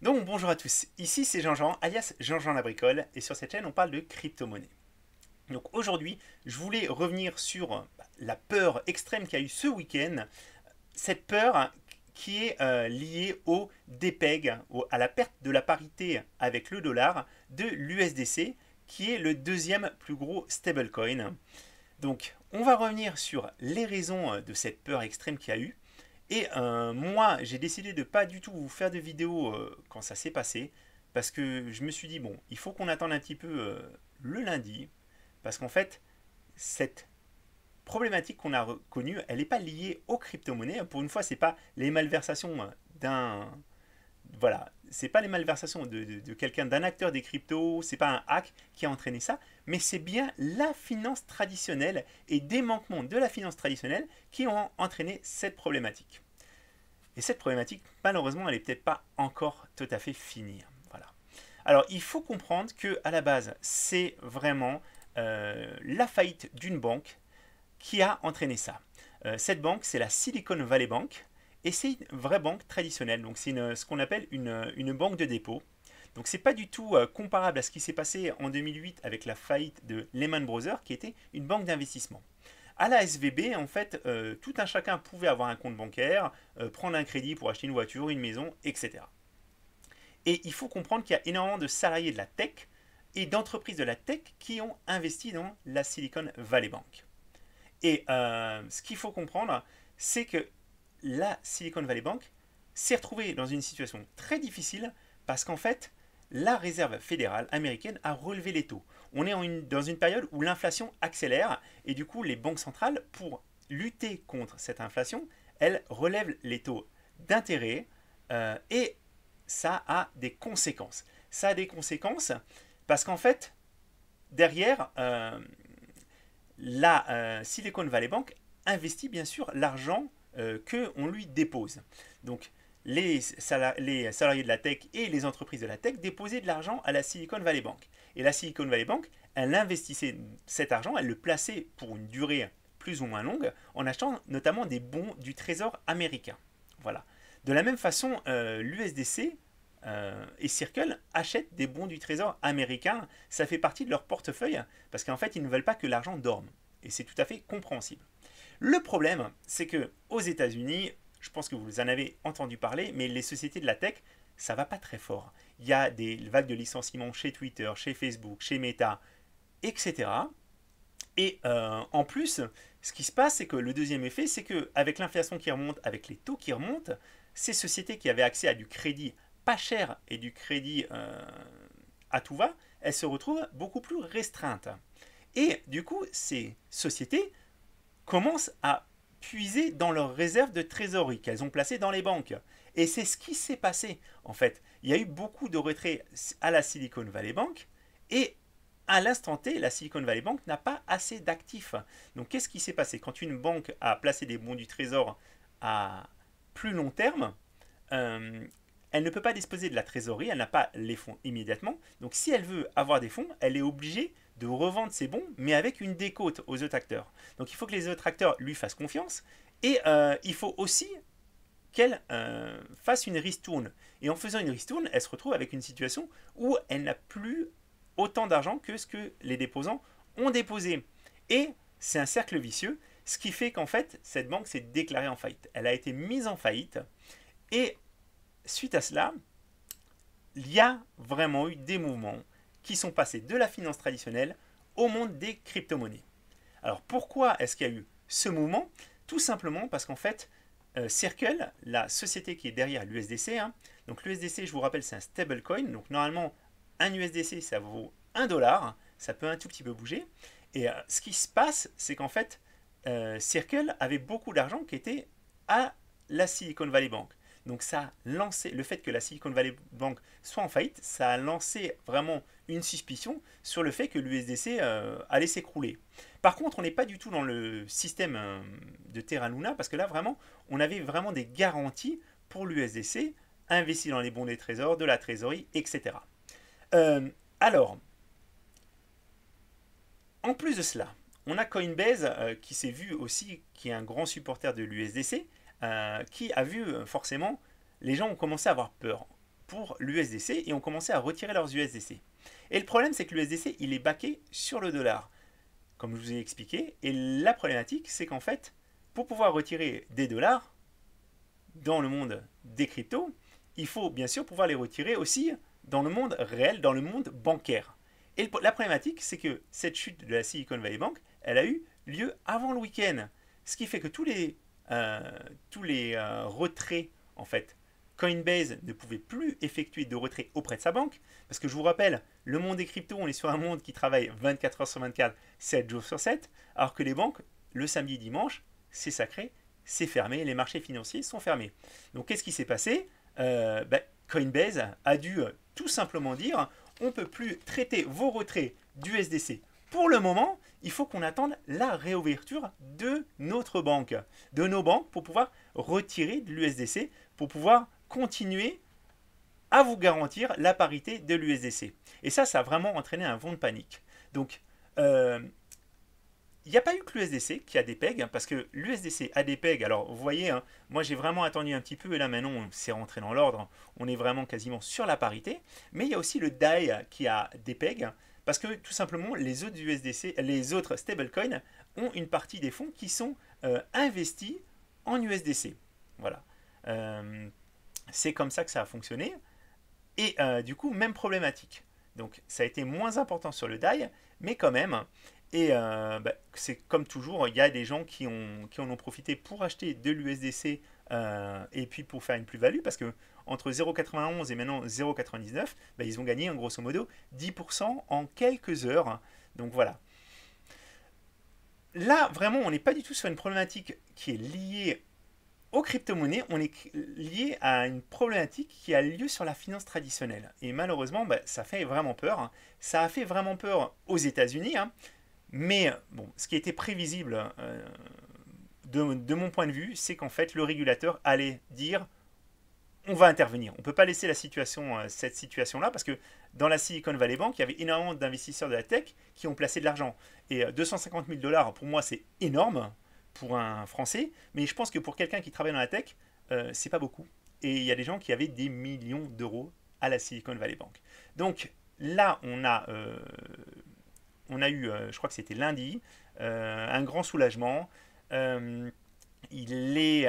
Donc bonjour à tous, ici c'est Jean-Jean, alias Jean-Jean Labricole, et sur cette chaîne on parle de crypto-monnaie. Donc aujourd'hui, je voulais revenir sur bah, la peur extrême qu'il y a eu ce week-end, cette peur qui est euh, liée au DPEG, à la perte de la parité avec le dollar de l'USDC, qui est le deuxième plus gros stablecoin. Donc on va revenir sur les raisons euh, de cette peur extrême qu'il y a eu, et euh, moi, j'ai décidé de pas du tout vous faire de vidéo euh, quand ça s'est passé, parce que je me suis dit, bon, il faut qu'on attende un petit peu euh, le lundi, parce qu'en fait, cette problématique qu'on a reconnue, elle n'est pas liée aux crypto-monnaies. Pour une fois, c'est pas les malversations hein, d'un... Voilà, c'est pas les malversations de quelqu'un, d'un acteur des cryptos, c'est pas un hack qui a entraîné ça, mais c'est bien la finance traditionnelle et des manquements de la finance traditionnelle qui ont entraîné cette problématique. Et cette problématique, malheureusement, elle n'est peut-être pas encore tout à fait finie. Voilà. Alors, il faut comprendre que à la base, c'est vraiment euh, la faillite d'une banque qui a entraîné ça. Euh, cette banque, c'est la Silicon Valley Bank, et c'est une vraie banque traditionnelle. Donc, c'est ce qu'on appelle une banque de dépôt. Donc c'est pas du tout euh, comparable à ce qui s'est passé en 2008 avec la faillite de Lehman Brothers, qui était une banque d'investissement. À la SVB, en fait, euh, tout un chacun pouvait avoir un compte bancaire, euh, prendre un crédit pour acheter une voiture, une maison, etc. Et il faut comprendre qu'il y a énormément de salariés de la tech et d'entreprises de la tech qui ont investi dans la Silicon Valley Bank. Et ce qu'il faut comprendre, c'est que la Silicon Valley Bank s'est retrouvée dans une situation très difficile parce qu'en fait, la Réserve fédérale américaine a relevé les taux. On est en dans une période où l'inflation accélère et du coup les banques centrales, pour lutter contre cette inflation, elles relèvent les taux d'intérêt euh, et ça a des conséquences. Ça a des conséquences parce qu'en fait, derrière, euh, la euh, Silicon Valley Bank investit bien sûr l'argent qu'on lui dépose. Donc les, salariés de la tech et les entreprises de la tech déposaient de l'argent à la Silicon Valley Bank. Et la Silicon Valley Bank, elle investissait cet argent, elle le plaçait pour une durée plus ou moins longue en achetant notamment des bons du Trésor américain. Voilà. De la même façon, euh, l'USDC euh, et Circle achètent des bons du Trésor américain. Ça fait partie de leur portefeuille parce qu'en fait, ils ne veulent pas que l'argent dorme. Et c'est tout à fait compréhensible. Le problème, c'est que aux États-Unis, je pense que vous en avez entendu parler, mais les sociétés de la tech, ça va pas très fort. Il y a des vagues de licenciements chez Twitter, chez Facebook, chez Meta, etc. Et euh, en plus, ce qui se passe, c'est que le deuxième effet, c'est que avec l'inflation qui remonte, avec les taux qui remontent, ces sociétés qui avaient accès à du crédit pas cher et du crédit euh, à tout va, elles se retrouvent beaucoup plus restreintes. Et du coup, ces sociétés commencent à puiser dans leurs réserves de trésorerie qu'elles ont placées dans les banques. Et c'est ce qui s'est passé, en fait. Il y a eu beaucoup de retraits à la Silicon Valley Bank et à l'instant T, la Silicon Valley Bank n'a pas assez d'actifs. Donc qu'est-ce qui s'est passé Quand une banque a placé des bons du trésor à plus long terme, euh, elle ne peut pas disposer de la trésorerie, elle n'a pas les fonds immédiatement. Donc si elle veut avoir des fonds, elle est obligée de revendre ses bons, mais avec une décote aux autres acteurs. Donc il faut que les autres acteurs lui fassent confiance, et euh, il faut aussi qu'elle euh, fasse une ristourne. Et en faisant une ristourne, elle se retrouve avec une situation où elle n'a plus autant d'argent que ce que les déposants ont déposé. Et c'est un cercle vicieux, ce qui fait qu'en fait, cette banque s'est déclarée en faillite. Elle a été mise en faillite, et suite à cela, il y a vraiment eu des mouvements qui sont passés de la finance traditionnelle au monde des crypto-monnaies. Alors pourquoi est-ce qu'il y a eu ce mouvement Tout simplement parce qu'en fait, euh, Circle, la société qui est derrière l'USDC, hein, donc l'USDC, je vous rappelle, c'est un stablecoin, donc normalement, un USDC, ça vaut un dollar, ça peut un tout petit peu bouger. Et euh, ce qui se passe, c'est qu'en fait, euh, Circle avait beaucoup d'argent qui était à la Silicon Valley Bank. Donc ça a lancé, le fait que la Silicon Valley Bank soit en faillite, ça a lancé vraiment une suspicion sur le fait que l'USDC euh, allait s'écrouler. Par contre, on n'est pas du tout dans le système euh, de Terra Luna, parce que là, vraiment, on avait vraiment des garanties pour l'USDC, investi dans les bons des trésors, de la trésorerie, etc. Euh, alors, en plus de cela, on a Coinbase qui s'est vu aussi, qui est un grand supporter de l'USDC, qui a vu forcément, les gens ont commencé à avoir peur pour l'USDC et ont commencé à retirer leurs USDC. Et le problème, c'est que le il est baqué sur le dollar, comme je vous ai expliqué. Et la problématique, c'est qu'en fait, pour pouvoir retirer des dollars dans le monde des cryptos, il faut bien sûr pouvoir les retirer aussi dans le monde réel, dans le monde bancaire. Et la problématique, c'est que cette chute de la Silicon Valley Bank, elle a eu lieu avant le week-end. Ce qui fait que tous les, euh, tous les euh, retraits, en fait, Coinbase ne pouvait plus effectuer de retrait auprès de sa banque, parce que je vous rappelle, le monde des cryptos, on est sur un monde qui travaille 24 heures sur 24, 7 jours sur 7, alors que les banques, le samedi dimanche, c'est sacré, c'est fermé, les marchés financiers sont fermés. Donc qu'est-ce qui s'est passé euh, ben, Coinbase a dû tout simplement dire, on ne peut plus traiter vos retraits du SDC. Pour le moment, il faut qu'on attende la réouverture de notre banque, de nos banques, pour pouvoir retirer de l'USDC, pour pouvoir continuer à vous garantir la parité de l'USDC. Et ça, ça a vraiment entraîné un vent de panique. Donc, euh, il n'y a pas eu que l'USDC qui a des pegs, hein, parce que l'USDC a des pegs. Alors, vous voyez, hein, moi j'ai vraiment attendu un petit peu, et là maintenant, c'est rentré dans l'ordre. on est vraiment quasiment sur la parité. Mais il y a aussi le DAI qui a des pegs, hein, parce que tout simplement, les autres USDC, les autres stablecoins ont une partie des fonds qui sont euh, investis en USDC. Voilà. Euh, c'est comme ça que ça a fonctionné. Et euh, du coup, même problématique. Donc ça a été moins important sur le DAI mais quand même. Et euh, bah, c'est comme toujours, il y a des gens qui, ont, qui en ont profité pour acheter de l'USDC euh, et puis pour faire une plus-value, parce que entre 0,91 et maintenant 0,99, bah, ils ont gagné, en hein, grosso modo, 10% en quelques heures. Donc voilà. Là, vraiment, on n'est pas du tout sur une problématique qui est liée aux crypto-monnaies, on est lié à une problématique qui a lieu sur la finance traditionnelle. Et malheureusement, bah, ça fait vraiment peur. Hein. Ça a fait vraiment peur aux États-Unis. Hein. Mais bon, ce qui était prévisible euh, de, mon point de vue, c'est qu'en fait, le régulateur allait dire on va intervenir. On ne peut pas laisser la situation, euh, cette situation-là, parce que dans la Silicon Valley Bank, il y avait énormément d'investisseurs de la tech qui ont placé de l'argent. Et 250 euh, 000 dollars, pour moi, c'est énorme pour un Français, mais je pense que pour quelqu'un qui travaille dans la tech, euh, c'est pas beaucoup. Et il y a des gens qui avaient des millions d'euros à la Silicon Valley Bank. Donc là, on a, euh, on a eu, euh, je crois que c'était lundi, un grand soulagement. il, est,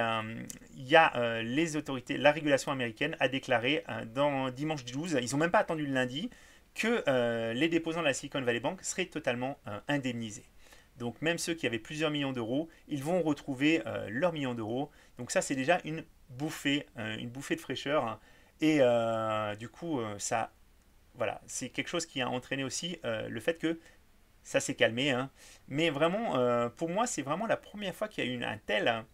il y a les autorités, la régulation américaine a déclaré dans dimanche 12, ils n'ont même pas attendu le lundi, que les déposants de la Silicon Valley Bank seraient totalement indemnisés. Donc même ceux qui avaient plusieurs millions d'euros, ils vont retrouver euh, leurs millions d'euros. Donc ça, c'est déjà une bouffée, euh, une bouffée de fraîcheur. Hein. Et euh, du coup, ça, voilà, c'est quelque chose qui a entraîné aussi le fait que ça s'est calmé. Hein. Mais vraiment, pour moi, c'est vraiment la première fois qu'il y a eu une, un tel,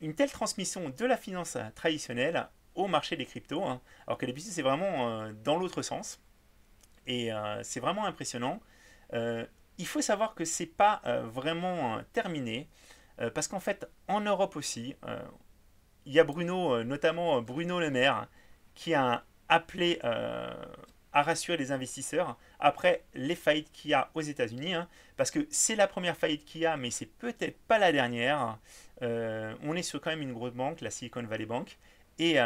une telle transmission de la finance traditionnelle au marché des cryptos. Hein. alors que l'habitude, c'est vraiment dans l'autre sens. Et c'est vraiment impressionnant il faut savoir que c'est pas euh, vraiment euh, terminé, euh, parce qu'en fait, en Europe aussi, il y a Bruno, notamment Bruno Le Maire, qui a appelé à rassurer les investisseurs après les faillites qu'il y a aux États-Unis, hein, parce que c'est la première faillite qu'il y a, mais c'est peut-être pas la dernière. on est sur quand même une grosse banque, la Silicon Valley Bank, et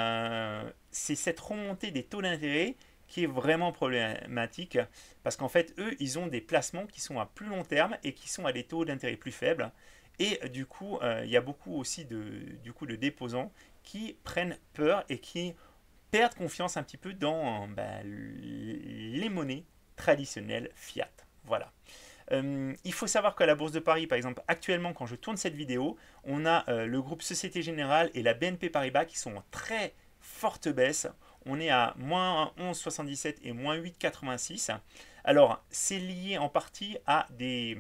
c'est cette remontée des taux d'intérêt qui est vraiment problématique parce qu'en fait, eux, ils ont des placements qui sont à plus long terme et qui sont à des taux d'intérêt plus faibles. Et euh, du coup, euh, il y a beaucoup aussi de, du coup, de déposants qui prennent peur et qui perdent confiance un petit peu dans ben, les monnaies traditionnelles fiat. Voilà. Euh, il faut savoir qu'à la Bourse de Paris, par exemple, actuellement, quand je tourne cette vidéo, on a le groupe Société Générale et la BNP Paribas qui sont en très forte baisse on est à moins 11,77 et moins 8,86. Alors, c'est lié en partie à des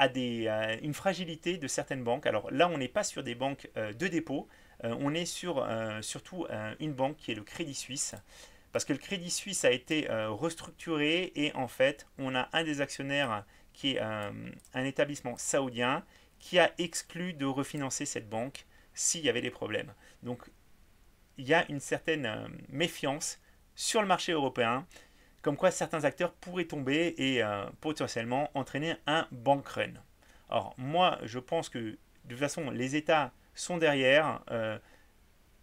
à des, euh, une fragilité de certaines banques. Alors là, on n'est pas sur des banques euh, de dépôt, euh, on est sur surtout une banque qui est le Crédit Suisse, parce que le Crédit Suisse a été restructuré et en fait, on a un des actionnaires qui est un établissement saoudien qui a exclu de refinancer cette banque s'il y avait des problèmes. Donc il y a une certaine euh, méfiance sur le marché européen, comme quoi certains acteurs pourraient tomber et euh, potentiellement entraîner un bank run. moi, je pense que de toute façon, les États sont derrière. Euh,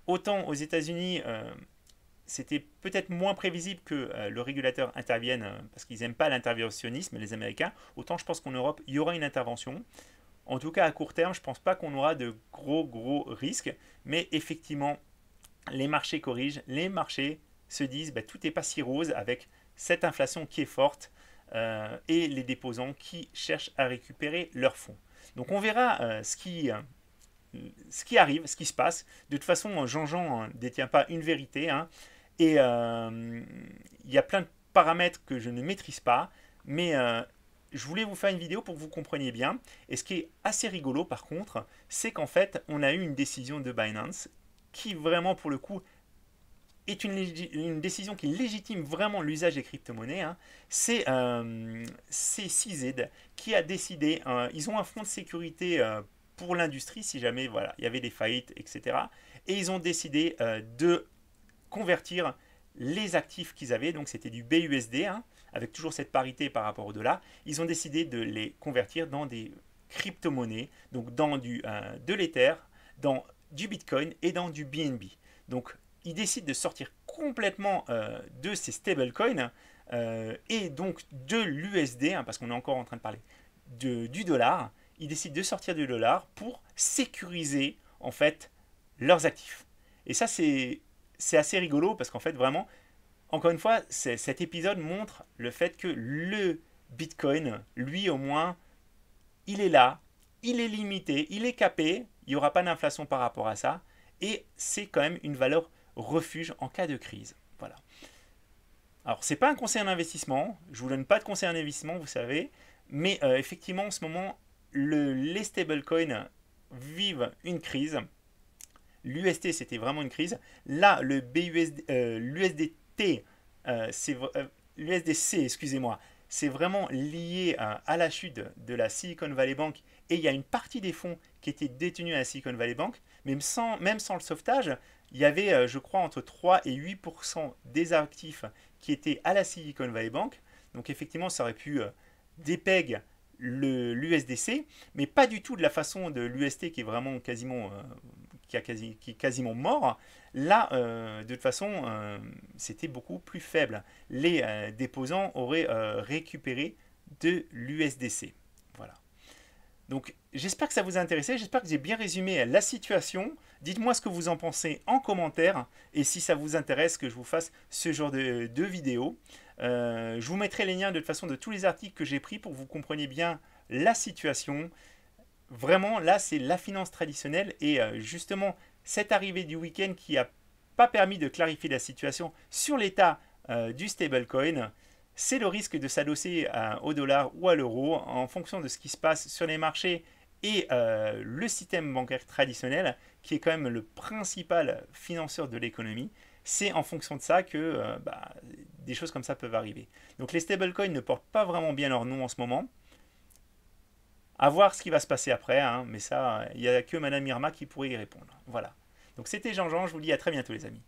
autant aux États-Unis, c'était peut-être moins prévisible que le régulateur intervienne parce qu'ils n'aiment pas l'interventionnisme, les Américains. Autant je pense qu'en Europe, il y aura une intervention. En tout cas, à court terme, je ne pense pas qu'on aura de gros, gros risques. Mais effectivement, les marchés corrigent, les marchés se disent bah, tout n'est pas si rose avec cette inflation qui est forte euh, et les déposants qui cherchent à récupérer leurs fonds. Donc on verra euh, ce, qui, euh, ce, qui, arrive, ce qui se passe. De toute façon, Jean-Jean ne hein, détient pas une vérité hein, et il y a plein de paramètres que je ne maîtrise pas, mais je voulais vous faire une vidéo pour que vous compreniez bien. Et ce qui est assez rigolo par contre, c'est qu'en fait, on a eu une décision de Binance qui vraiment pour le coup est une, décision qui légitime vraiment l'usage des crypto-monnaies, hein, c'est euh, CZ qui a décidé, euh, ils ont un fonds de sécurité euh, pour l'industrie si jamais voilà, il y avait des faillites, etc. Et ils ont décidé euh, de convertir les actifs qu'ils avaient, donc c'était du BUSD, hein, avec toujours cette parité par rapport au dollar, ils ont décidé de les convertir dans des crypto-monnaies, donc dans du, de l'Ether, dans du Bitcoin et dans du BNB. Donc ils décident de sortir complètement euh, de ces stablecoins euh, et donc de l'USD, hein, parce qu'on est encore en train de parler de, du dollar. Ils décident de sortir du dollar pour sécuriser en fait leurs actifs. Et ça c'est assez rigolo parce qu'en fait vraiment, encore une fois, cet épisode montre le fait que le Bitcoin, lui au moins, il est là, il est limité, il est capé, il n'y aura pas d'inflation par rapport à ça, et c'est quand même une valeur refuge en cas de crise. Voilà. Alors, ce n'est pas un conseil en investissement, je ne vous donne pas de conseil en investissement, vous savez, mais euh, effectivement, en ce moment, le, les stablecoins vivent une crise. L'UST, c'était vraiment une crise. Là, le BUSD, euh, l'USDT, euh, l'USDC, excusez-moi, c'est vraiment lié à la chute de la Silicon Valley Bank et il y a une partie des fonds qui étaient détenus à la Silicon Valley Bank, même sans, même sans le sauvetage, il y avait, euh, je crois, entre 3 et 8% des actifs qui étaient à la Silicon Valley Bank. Donc effectivement, ça aurait pu euh, dépeg l'USDC, mais pas du tout de la façon de l'UST qui est vraiment quasiment, euh, qui, a quasi, quasiment mort. Là, de toute façon, c'était beaucoup plus faible. Les déposants auraient récupéré de l'USDC. Donc j'espère que ça vous a intéressé, j'espère que j'ai bien résumé la situation. Dites-moi ce que vous en pensez en commentaire et si ça vous intéresse que je vous fasse ce genre de, vidéo. Euh, je vous mettrai les liens de toute façon de tous les articles que j'ai pris pour que vous compreniez bien la situation. Vraiment, là, c'est la finance traditionnelle et euh, justement cette arrivée du week-end qui n'a pas permis de clarifier la situation sur l'état euh, du stablecoin c'est le risque de s'adosser au dollar ou à l'euro en fonction de ce qui se passe sur les marchés et euh, le système bancaire traditionnel, qui est quand même le principal financeur de l'économie. C'est en fonction de ça que euh, bah, des choses comme ça peuvent arriver. Donc les stablecoins ne portent pas vraiment bien leur nom en ce moment. À voir ce qui va se passer après, hein, mais ça, il n'y a que Madame Irma qui pourrait y répondre. Voilà. Donc c'était Jean-Jean, je vous dis à très bientôt les amis.